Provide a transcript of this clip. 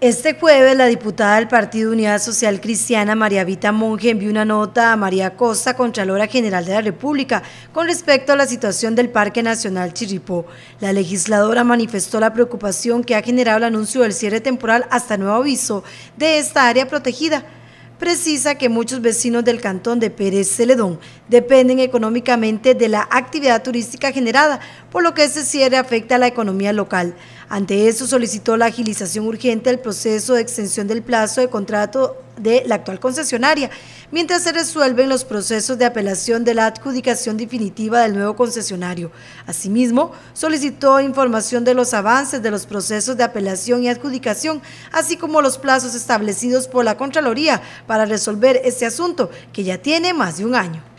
Este jueves la diputada del Partido Unidad Social Cristiana María Vita Monge envió una nota a María Costa, Contralora General de la República, con respecto a la situación del Parque Nacional Chiripó. La legisladora manifestó la preocupación que ha generado el anuncio del cierre temporal hasta nuevo aviso de esta área protegida precisa que muchos vecinos del cantón de Pérez Celedón dependen económicamente de la actividad turística generada, por lo que este cierre afecta a la economía local. Ante eso solicitó la agilización urgente del proceso de extensión del plazo de contrato de la actual concesionaria, mientras se resuelven los procesos de apelación de la adjudicación definitiva del nuevo concesionario. Asimismo, solicitó información de los avances de los procesos de apelación y adjudicación, así como los plazos establecidos por la Contraloría para resolver este asunto, que ya tiene más de un año.